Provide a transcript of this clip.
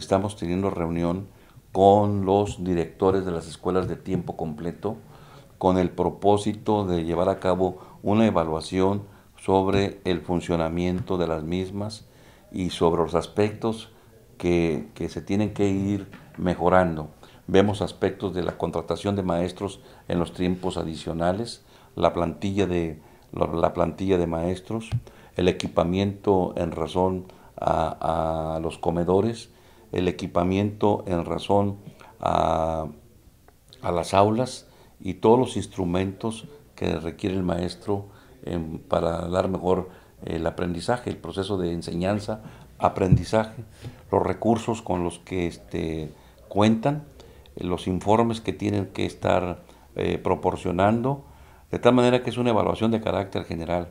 estamos teniendo reunión con los directores de las escuelas de tiempo completo con el propósito de llevar a cabo una evaluación sobre el funcionamiento de las mismas y sobre los aspectos que, se tienen que ir mejorando. Vemos aspectos de la contratación de maestros en los tiempos adicionales, la plantilla de, la plantilla de maestros, el equipamiento en razón a los comedores el equipamiento en razón a, las aulas y todos los instrumentos que requiere el maestro para dar mejor el aprendizaje, el proceso de enseñanza, aprendizaje, los recursos con los que este, cuentan, los informes que tienen que estar eh, proporcionando, de tal manera que es una evaluación de carácter general.